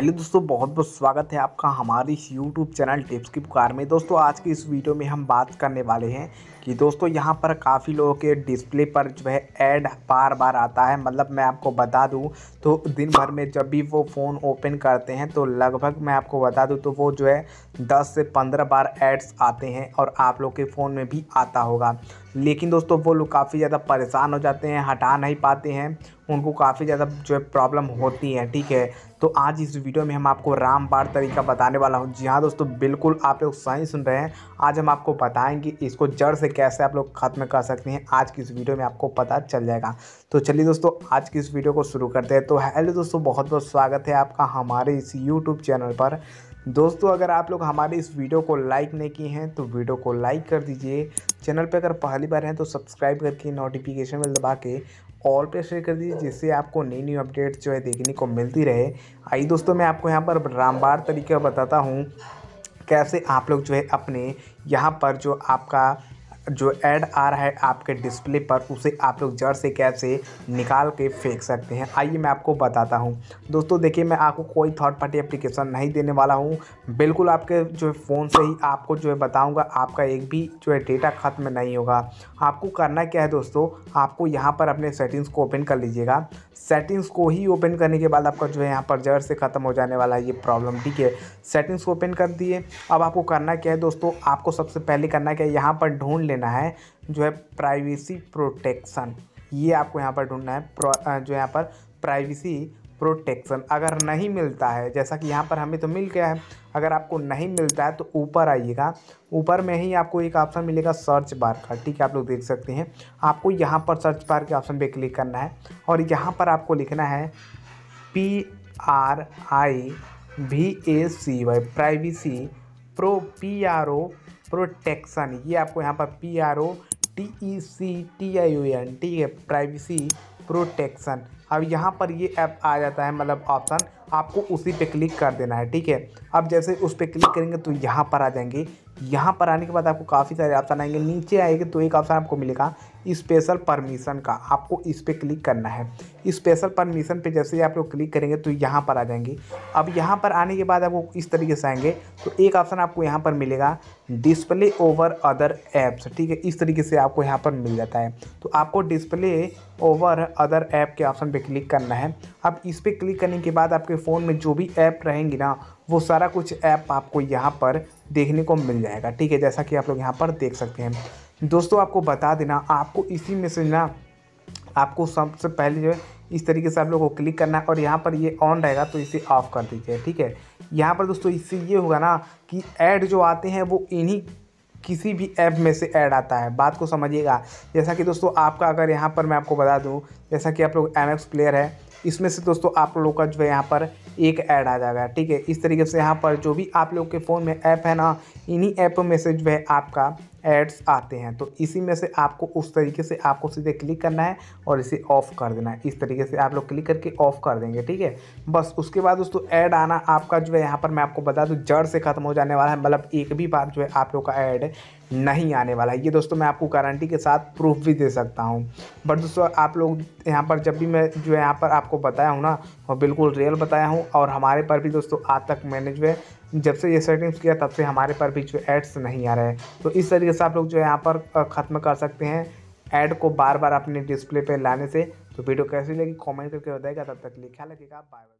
hello दोस्तों बहुत बहुत स्वागत है आपका हमारे इस यूट्यूब चैनल टिप्स की पुकार में दोस्तों आज की इस वीडियो में हम बात करने वाले हैं कि दोस्तों यहाँ पर काफ़ी लोगों के डिस्प्ले पर जो है ऐड बार बार आता है मतलब मैं आपको बता दूँ तो दिन भर में जब भी वो फ़ोन ओपन करते हैं तो लगभग मैं आपको बता दूँ तो वो जो है दस से पंद्रह बार एड्स आते हैं और आप लोग के फ़ोन में भी आता होगा लेकिन दोस्तों वो लोग काफ़ी ज़्यादा परेशान हो जाते हैं हटा नहीं पाते हैं उनको काफ़ी ज़्यादा जो है प्रॉब्लम होती है ठीक है तो आज इस वीडियो में हम आपको रामबार तरीका बताने वाला हूँ जी हाँ दोस्तों बिल्कुल आप लोग सही सुन रहे हैं आज हम आपको बताएंगे इसको जड़ से कैसे आप लोग ख़त्म कर सकते हैं आज की इस वीडियो में आपको पता चल जाएगा तो चलिए दोस्तों आज की इस वीडियो को शुरू करते हैं तो हेलो दोस्तों बहुत बहुत स्वागत है आपका हमारे इस यूट्यूब चैनल पर दोस्तों अगर आप लोग हमारे इस वीडियो को लाइक नहीं किए हैं तो वीडियो को लाइक कर दीजिए चैनल पे अगर पहली बार हैं तो सब्सक्राइब करके नोटिफिकेशन बेल दबा के ऑल पे शेयर कर दीजिए जिससे आपको नई न्यू अपडेट्स जो है देखने को मिलती रहे आइए दोस्तों मैं आपको यहाँ पर रामबार तरीके बताता हूँ कैसे आप लोग जो है अपने यहाँ पर जो आपका जो ऐड आ रहा है आपके डिस्प्ले पर उसे आप लोग जड़ से कैसे निकाल के फेंक सकते हैं आइए मैं आपको बताता हूँ दोस्तों देखिए मैं आपको कोई थर्ड पार्टी एप्लीकेशन नहीं देने वाला हूँ बिल्कुल आपके जो है फ़ोन से ही आपको जो है बताऊँगा आपका एक भी जो है डेटा ख़त्म नहीं होगा आपको करना क्या है दोस्तों आपको यहाँ पर अपने सेटिंग्स को ओपन कर लीजिएगा सेटिंग्स को ही ओपन करने के बाद आपका जो है यहाँ पर जड़ से ख़त्म हो जाने वाला है ये प्रॉब्लम ठीक है सेटिंग्स को ओपन कर दिए अब आपको करना क्या है दोस्तों आपको सबसे पहले करना क्या है यहाँ पर ढूंढ लेना लेना है जो है प्राइवेसी प्रोटेक्शन ये आपको यहाँ पर ढूंढना है जो यहाँ पर प्राइवेसी प्रोटेक्शन अगर नहीं मिलता है जैसा कि यहाँ पर हमें तो मिल गया है अगर आपको नहीं मिलता है तो ऊपर आइएगा ऊपर में ही आपको एक ऑप्शन मिलेगा सर्च बार का ठीक है आप लोग देख सकते हैं आपको यहाँ पर सर्च बार के ऑप्शन पे क्लिक करना है और यहाँ पर आपको लिखना है P R I V A C Y privacy pro P R O protection ये आपको यहाँ पर P R O T E C T I O N ठीक है प्राइवेसी प्रोटेक्शन अब यहाँ पर ये ऐप आ जाता है मतलब ऑप्शन आपको उसी पे क्लिक कर देना है ठीक है अब जैसे उस पर क्लिक करेंगे तो यहाँ पर आ जाएंगे यहाँ पर आने के बाद आपको काफ़ी सारे ऑप्शन आएंगे नीचे आएंगे तो एक ऑप्शन आपको मिलेगा स्पेशल परमिशन का आपको इस पर क्लिक करना है स्पेशल परमिशन पे जैसे ही आप लोग क्लिक करेंगे तो यहाँ पर आ जाएंगे अब यहाँ पर आने के बाद आपको इस तरीके से आएंगे तो एक ऑप्शन आपको यहाँ पर मिलेगा डिस्प्ले ओवर अदर ऐप्स ठीक है इस तरीके से आपको यहाँ पर मिल जाता है तो आपको डिस्प्ले ओवर अदर ऐप के ऑप्शन पर क्लिक करना है अब इस पर क्लिक करने के बाद आपके फ़ोन में जो भी ऐप रहेंगी ना वो सारा कुछ ऐप आपको यहाँ पर देखने को मिल जाएगा ठीक है जैसा कि आप लोग यहाँ पर देख सकते हैं दोस्तों आपको बता देना आपको इसी में से ना आपको सबसे पहले जो है इस तरीके से आप लोगों को क्लिक करना है और यहाँ पर ये ऑन रहेगा तो इसे ऑफ़ कर दीजिए ठीक है यहाँ पर दोस्तों इससे ये होगा ना कि ऐड जो आते हैं वो इन्हीं किसी भी ऐप में से ऐड आता है बात को समझिएगा जैसा कि दोस्तों आपका अगर यहाँ पर मैं आपको बता दूँ जैसा कि आप लोग एम प्लेयर है इसमें से दोस्तों आप लोगों का जो है यहाँ पर एक ऐड आ जाएगा ठीक है इस तरीके से यहाँ पर जो भी आप लोग के फ़ोन में ऐप है ना इन्हीं ऐप में से जो है आपका एड्स आते हैं तो इसी में से आपको उस तरीके से आपको सीधे क्लिक करना है और इसे ऑफ़ कर देना है इस तरीके से आप लोग क्लिक करके ऑफ़ कर देंगे ठीक है बस उसके बाद दोस्तों ऐड आना आपका जो है यहाँ पर मैं आपको बता दूँ जड़ से ख़त्म हो जाने वाला है मतलब एक भी बार जो है आप लोग का ऐड नहीं आने वाला है ये दोस्तों मैं आपको गारंटी के साथ प्रूफ भी दे सकता हूँ बट दोस्तों आप लोग यहाँ पर जब भी मैं जो है यहाँ पर आपको बताया हूँ ना और बिल्कुल रियल बताया हूँ और हमारे पर भी दोस्तों आज तक मैंने जो है जब से ये सेटिंग्स किया तब से हमारे पर भी जो एड्स नहीं आ रहे हैं तो इस तरीके से आप लोग जो है यहाँ पर ख़त्म कर सकते हैं ऐड को बार बार अपने डिस्प्ले पर लाने से तो वीडियो कैसी लगी कॉमेंट करके बताएगा तब तक लिखा लगेगा बाय बाय